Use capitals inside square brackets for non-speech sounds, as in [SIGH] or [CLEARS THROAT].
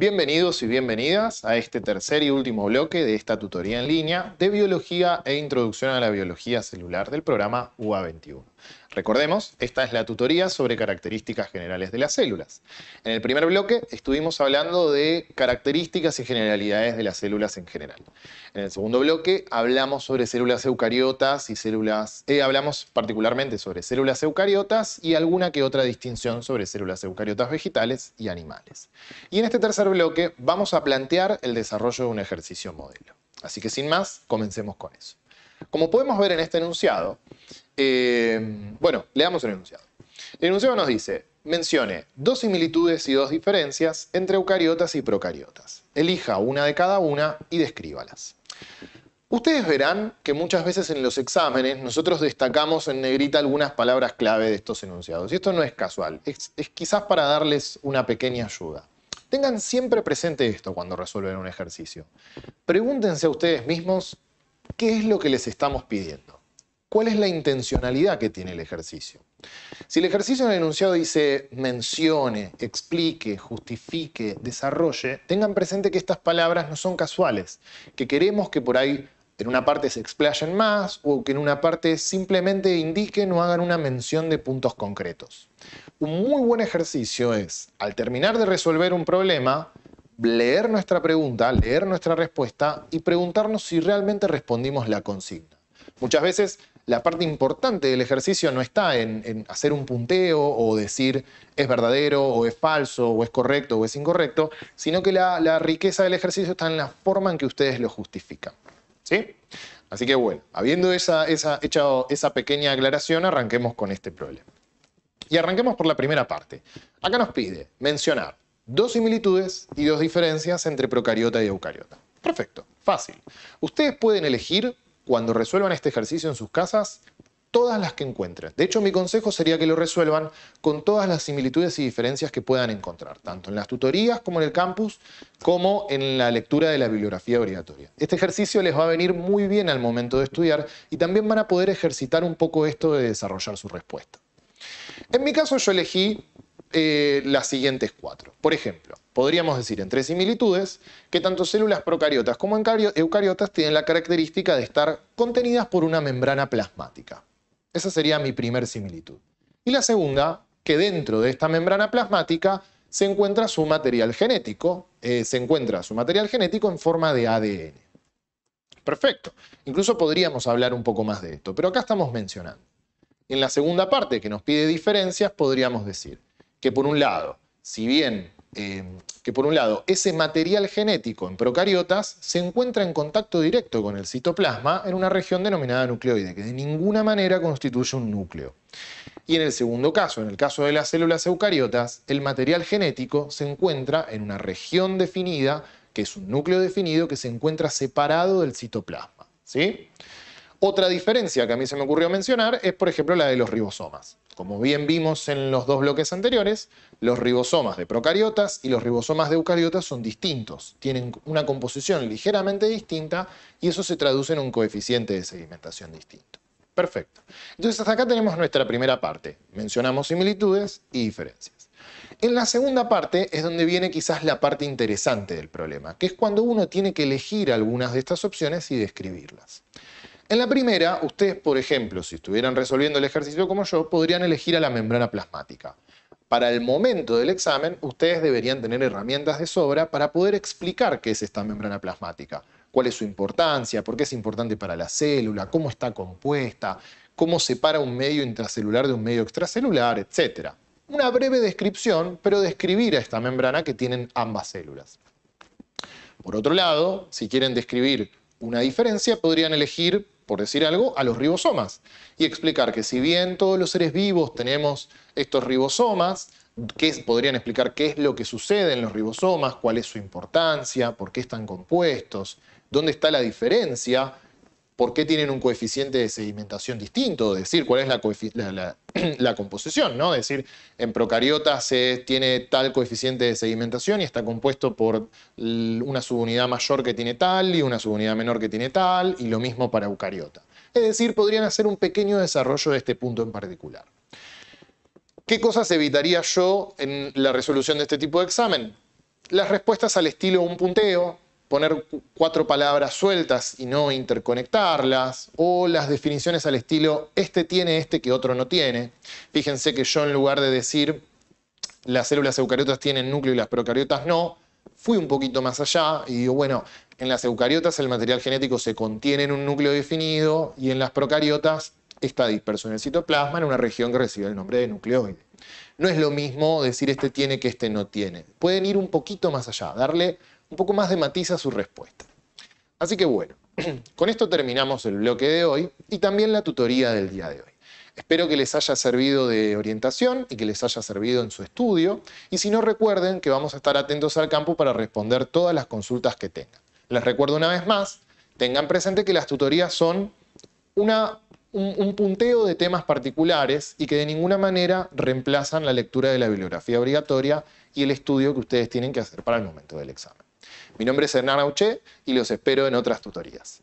Bienvenidos y bienvenidas a este tercer y último bloque de esta tutoría en línea de biología e introducción a la biología celular del programa UA21. Recordemos, esta es la tutoría sobre características generales de las células. En el primer bloque estuvimos hablando de características y generalidades de las células en general. En el segundo bloque hablamos sobre células eucariotas y células, eh, hablamos particularmente sobre células eucariotas y alguna que otra distinción sobre células eucariotas vegetales y animales. Y en este tercer bloque vamos a plantear el desarrollo de un ejercicio modelo. Así que sin más, comencemos con eso. Como podemos ver en este enunciado, eh, bueno, leamos el enunciado. El enunciado nos dice, mencione dos similitudes y dos diferencias entre eucariotas y procariotas. Elija una de cada una y descríbalas. Ustedes verán que muchas veces en los exámenes nosotros destacamos en negrita algunas palabras clave de estos enunciados. Y esto no es casual, es, es quizás para darles una pequeña ayuda. Tengan siempre presente esto cuando resuelven un ejercicio. Pregúntense a ustedes mismos ¿Qué es lo que les estamos pidiendo? ¿Cuál es la intencionalidad que tiene el ejercicio? Si el ejercicio en el enunciado dice mencione, explique, justifique, desarrolle, tengan presente que estas palabras no son casuales, que queremos que por ahí en una parte se explayen más o que en una parte simplemente indiquen o hagan una mención de puntos concretos. Un muy buen ejercicio es, al terminar de resolver un problema, leer nuestra pregunta, leer nuestra respuesta y preguntarnos si realmente respondimos la consigna. Muchas veces la parte importante del ejercicio no está en, hacer un punteo o decir es verdadero o es falso o es correcto o es incorrecto, sino que la, riqueza del ejercicio está en la forma en que ustedes lo justifican. ¿Sí? Así que bueno, habiendo hecho esa pequeña aclaración, arranquemos con este problema. Y arranquemos por la primera parte. Acá nos pide mencionar dos similitudes y dos diferencias entre procariota y eucariota. Perfecto, fácil. Ustedes pueden elegir, cuando resuelvan este ejercicio en sus casas, todas las que encuentren. De hecho, mi consejo sería que lo resuelvan con todas las similitudes y diferencias que puedan encontrar, tanto en las tutorías como en el campus, como en la lectura de la bibliografía obligatoria. Este ejercicio les va a venir muy bien al momento de estudiar y también van a poder ejercitar un poco esto de desarrollar su respuesta. En mi caso yo elegí eh, las siguientes cuatro. Por ejemplo, podríamos decir en tres similitudes que tanto células procariotas como eucariotas tienen la característica de estar contenidas por una membrana plasmática. Esa sería mi primer similitud. Y la segunda, que dentro de esta membrana plasmática se encuentra su material genético, eh, se encuentra su material genético en forma de ADN. Perfecto. Incluso podríamos hablar un poco más de esto, pero acá estamos mencionando. En la segunda parte que nos pide diferencias podríamos decir, que por un lado, si bien eh, que por un lado ese material genético en procariotas se encuentra en contacto directo con el citoplasma en una región denominada nucleoide, que de ninguna manera constituye un núcleo. Y en el segundo caso, en el caso de las células eucariotas, el material genético se encuentra en una región definida, que es un núcleo definido, que se encuentra separado del citoplasma. ¿sí? Otra diferencia que a mí se me ocurrió mencionar es, por ejemplo, la de los ribosomas. Como bien vimos en los dos bloques anteriores, los ribosomas de procariotas y los ribosomas de eucariotas son distintos, tienen una composición ligeramente distinta y eso se traduce en un coeficiente de sedimentación distinto. Perfecto. Entonces hasta acá tenemos nuestra primera parte. Mencionamos similitudes y diferencias. En la segunda parte es donde viene quizás la parte interesante del problema, que es cuando uno tiene que elegir algunas de estas opciones y describirlas. En la primera, ustedes, por ejemplo, si estuvieran resolviendo el ejercicio como yo, podrían elegir a la membrana plasmática. Para el momento del examen, ustedes deberían tener herramientas de sobra para poder explicar qué es esta membrana plasmática, cuál es su importancia, por qué es importante para la célula, cómo está compuesta, cómo separa un medio intracelular de un medio extracelular, etc. Una breve descripción, pero describir a esta membrana que tienen ambas células. Por otro lado, si quieren describir una diferencia, podrían elegir por decir algo, a los ribosomas y explicar que si bien todos los seres vivos tenemos estos ribosomas, que podrían explicar qué es lo que sucede en los ribosomas, cuál es su importancia, por qué están compuestos, dónde está la diferencia por qué tienen un coeficiente de sedimentación distinto, decir cuál es la, [CLEARS THROAT] composición, ¿no? Decir, en Procariota se tiene tal coeficiente de sedimentación y está compuesto por una subunidad mayor que tiene tal y una subunidad menor que tiene tal, y lo mismo para eucariota. Es decir, podrían hacer un pequeño desarrollo de este punto en particular. ¿Qué cosas evitaría yo en la resolución de este tipo de examen? Las respuestas al estilo un punteo, poner cuatro palabras sueltas y no interconectarlas, o las definiciones al estilo este tiene este que otro no tiene. Fíjense que yo en lugar de decir las células eucariotas tienen núcleo y las procariotas no, fui un poquito más allá y digo, bueno, en las eucariotas el material genético se contiene en un núcleo definido y en las procariotas está disperso en el citoplasma en una región que recibe el nombre de nucleoide. No es lo mismo decir este tiene que este no tiene. Pueden ir un poquito más allá, darle un poco más de matiza su respuesta. Así que bueno, [CLEARS THROAT] con esto terminamos el bloque de hoy y también la tutoría del día de hoy. Espero que les haya servido de orientación y que les haya servido en su estudio. Y si no, recuerden que vamos a estar atentos al campo para responder todas las consultas que tengan. Les recuerdo una vez más, tengan presente que las tutorías son un punteo de temas particulares y que de ninguna manera reemplazan la lectura de la bibliografía obligatoria y el estudio que ustedes tienen que hacer para el momento del examen. Mi nombre es Hernán Auché y los espero en otras tutorías.